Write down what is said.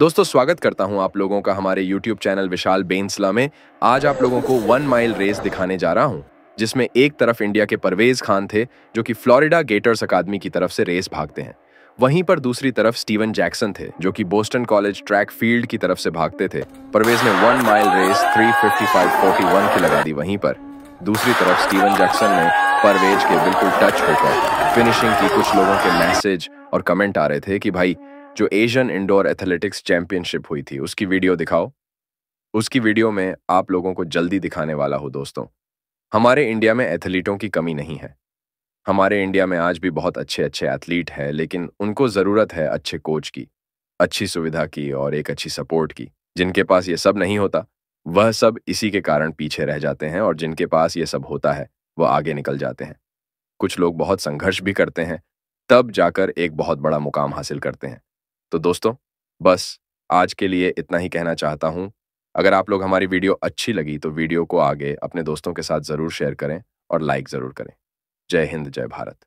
दोस्तों स्वागत करता हूं आप लोगों का हमारे YouTube चैनल विशाल बेंसला में आज आप लोगों को वन माइल रेस दिखाने जा रहा हूं जिसमें एक तरफ इंडिया के परवेज खान थे जो कि फ्लोरिडा गेटर्स अकादमी की तरफ से रेस भागते हैं वहीं पर दूसरी तरफ स्टीवन जैक्सन थे जो कि बोस्टन कॉलेज ट्रैक फील्ड की तरफ से भागते थे परवेज ने one mile race three fifty की लगा दी वहीं पर दूसरी तरफ स्टीवन जैक्सन ने परवेज के बिल्कुल टच होकर फिनिशिंग की कुछ लोगों के मैसेज और कमेंट आ रहे थे कि भाई जो एशियन इंडोर एथलेटिक्स चैंपियनशिप हुई थी उसकी वीडियो दिखाओ उसकी वीडियो में आप लोगों को जल्दी दिखाने वाला हो दोस्तों हमारे इंडिया में एथलीटों की कमी नहीं है हमारे इंडिया में आज भी बहुत अच्छे अच्छे एथलीट हैं लेकिन उनको ज़रूरत है अच्छे कोच की अच्छी सुविधा की और एक अच्छी सपोर्ट की जिनके पास ये सब नहीं होता वह सब इसी के कारण पीछे रह जाते हैं और जिनके पास ये सब होता है वह आगे निकल जाते हैं कुछ लोग बहुत संघर्ष भी करते हैं तब जाकर एक बहुत बड़ा मुकाम हासिल करते हैं तो दोस्तों बस आज के लिए इतना ही कहना चाहता हूँ अगर आप लोग हमारी वीडियो अच्छी लगी तो वीडियो को आगे अपने दोस्तों के साथ ज़रूर शेयर करें और लाइक ज़रूर करें जय हिंद जय भारत